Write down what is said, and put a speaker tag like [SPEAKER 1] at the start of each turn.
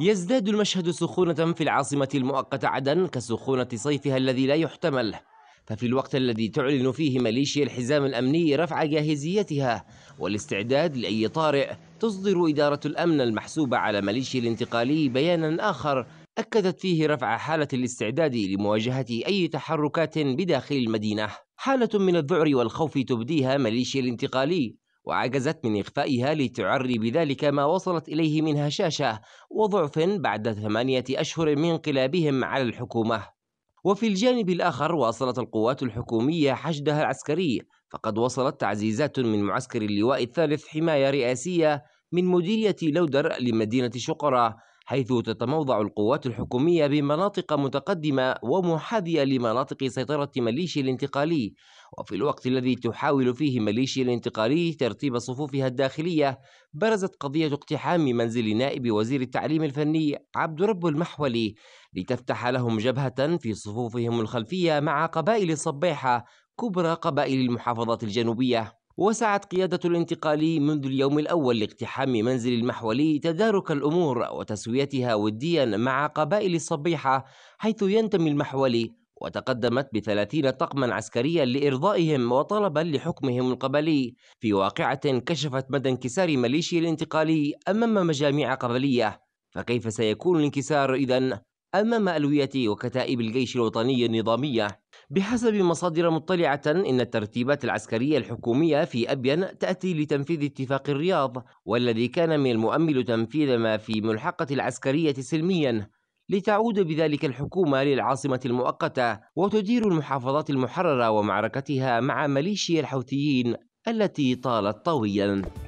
[SPEAKER 1] يزداد المشهد سخونة في العاصمة المؤقتة عدن كسخونة صيفها الذي لا يحتمل ففي الوقت الذي تعلن فيه ماليشيا الحزام الأمني رفع جاهزيتها والاستعداد لأي طارئ تصدر إدارة الأمن المحسوبة على ماليشيا الانتقالي بيانا آخر أكدت فيه رفع حالة الاستعداد لمواجهة أي تحركات بداخل المدينة حالة من الذعر والخوف تبديها ماليشيا الانتقالي وعجزت من إخفائها لتعري بذلك ما وصلت إليه من هشاشة وضعف بعد ثمانية أشهر من انقلابهم على الحكومة وفي الجانب الآخر واصلت القوات الحكومية حشدها العسكري فقد وصلت تعزيزات من معسكر اللواء الثالث حماية رئاسية من مديرية لودر لمدينة شقرة حيث تتموضع القوات الحكومية بمناطق متقدمة ومحاذية لمناطق سيطرة مليشيا الانتقالي وفي الوقت الذي تحاول فيه مليشيا الانتقالي ترتيب صفوفها الداخلية برزت قضية اقتحام منزل نائب وزير التعليم الفني عبد رب المحولي لتفتح لهم جبهة في صفوفهم الخلفية مع قبائل صبيحة كبرى قبائل المحافظات الجنوبية وسعت قيادة الانتقالي منذ اليوم الأول لاقتحام منزل المحولي تدارك الأمور وتسويتها وديا مع قبائل الصبيحة حيث ينتمي المحولي وتقدمت بثلاثين طقما عسكريا لإرضائهم وطلبا لحكمهم القبلي في واقعة كشفت مدى انكسار مليشي الانتقالي أمام مجاميع قبلية فكيف سيكون الانكسار إذا أمام ألوية وكتائب الجيش الوطني النظامية بحسب مصادر مطلعة إن الترتيبات العسكرية الحكومية في أبين تأتي لتنفيذ اتفاق الرياض والذي كان من المؤمل تنفيذ ما في ملحقة العسكرية سلميا لتعود بذلك الحكومة للعاصمة المؤقتة وتدير المحافظات المحررة ومعركتها مع ميليشيا الحوثيين التي طالت طويلا